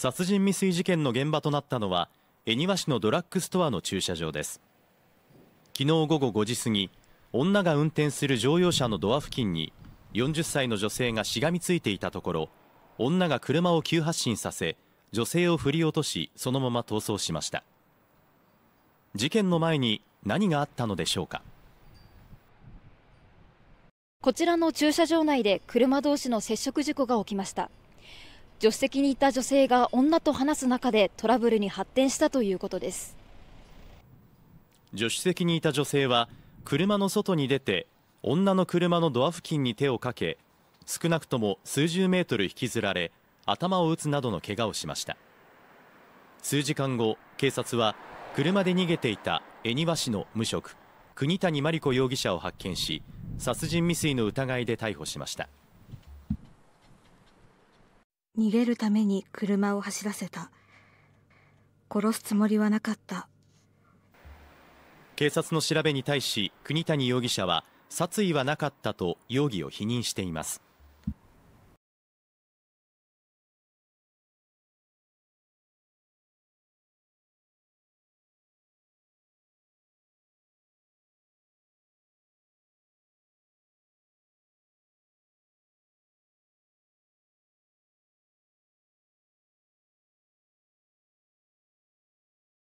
殺人未遂事件の現場となったのは恵庭市のドラッグストアの駐車場です昨日午後5時過ぎ女が運転する乗用車のドア付近に40歳の女性がしがみついていたところ女が車を急発進させ女性を振り落としそのまま逃走しました事件の前に何があったのでしょうかこちらの駐車場内で車同士の接触事故が起きました助手席にいた女性が女と話す中でトラブルに発展したということです助手席にいた女性は車の外に出て女の車のドア付近に手をかけ少なくとも数十メートル引きずられ頭を打つなどの怪我をしました数時間後警察は車で逃げていた恵庭市の無職国谷真理子容疑者を発見し殺人未遂の疑いで逮捕しました逃げるために車を走らせた殺すつもりはなかった警察の調べに対し国谷容疑者は殺意はなかったと容疑を否認しています